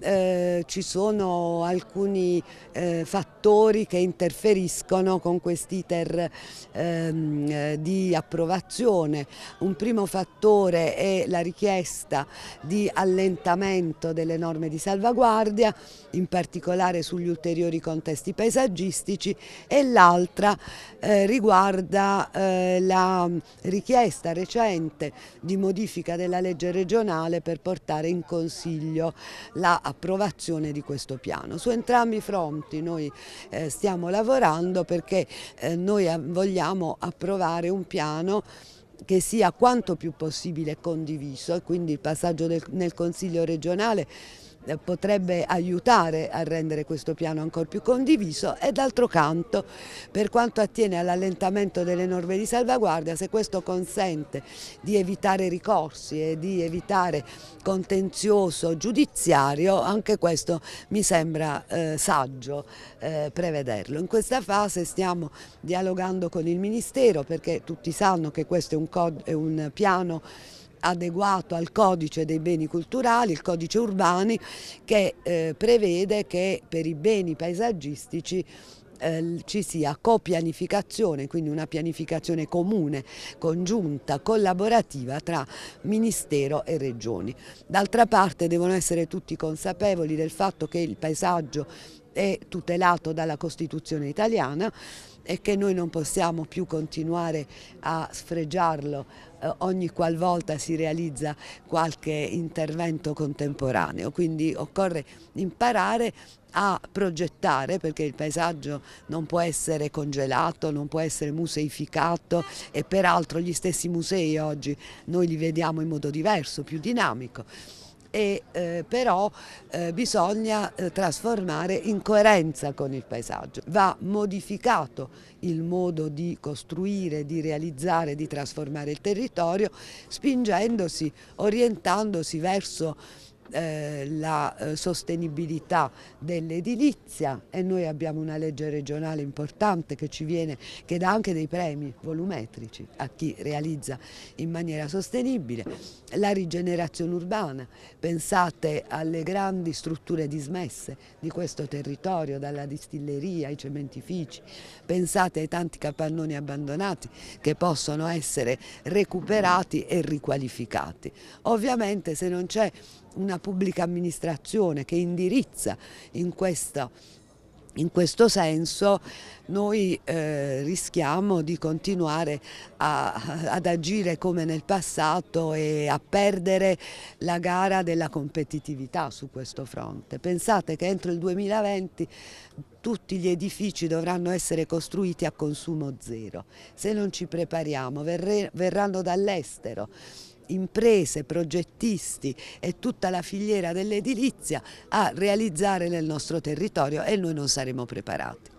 eh, ci sono alcuni eh, fattori che interferiscono con quest'iter ehm, eh, di approvazione. Un primo fattore è la richiesta di allentamento delle norme di salvaguardia, in particolare sugli ulteriori contesti paesaggistici e l'altra eh, riguarda eh, la richiesta recente di modifica della legge regionale per portare in consiglio la approvazione di questo piano. Su entrambi i fronti noi eh, stiamo lavorando perché eh, noi vogliamo approvare un piano che sia quanto più possibile condiviso e quindi il passaggio del, nel Consiglio regionale potrebbe aiutare a rendere questo piano ancora più condiviso e d'altro canto per quanto attiene all'allentamento delle norme di salvaguardia se questo consente di evitare ricorsi e di evitare contenzioso giudiziario anche questo mi sembra eh, saggio eh, prevederlo. In questa fase stiamo dialogando con il Ministero perché tutti sanno che questo è un, è un piano adeguato al codice dei beni culturali, il codice urbani che eh, prevede che per i beni paesaggistici eh, ci sia copianificazione, quindi una pianificazione comune, congiunta, collaborativa tra Ministero e Regioni. D'altra parte devono essere tutti consapevoli del fatto che il paesaggio è tutelato dalla Costituzione italiana e che noi non possiamo più continuare a sfregiarlo eh, ogni qualvolta si realizza qualche intervento contemporaneo, quindi occorre imparare a progettare perché il paesaggio non può essere congelato, non può essere museificato e peraltro gli stessi musei oggi noi li vediamo in modo diverso, più dinamico e eh, però eh, bisogna eh, trasformare in coerenza con il paesaggio. Va modificato il modo di costruire, di realizzare, di trasformare il territorio spingendosi, orientandosi verso eh, la eh, sostenibilità dell'edilizia e noi abbiamo una legge regionale importante che ci viene, che dà anche dei premi volumetrici a chi realizza in maniera sostenibile, la rigenerazione urbana, pensate alle grandi strutture dismesse di questo territorio, dalla distilleria ai cementifici, pensate ai tanti capannoni abbandonati che possono essere recuperati e riqualificati. Ovviamente se non c'è una pubblica amministrazione che indirizza in questo, in questo senso noi eh, rischiamo di continuare a, ad agire come nel passato e a perdere la gara della competitività su questo fronte. Pensate che entro il 2020 tutti gli edifici dovranno essere costruiti a consumo zero. Se non ci prepariamo verranno dall'estero imprese, progettisti e tutta la filiera dell'edilizia a realizzare nel nostro territorio e noi non saremo preparati.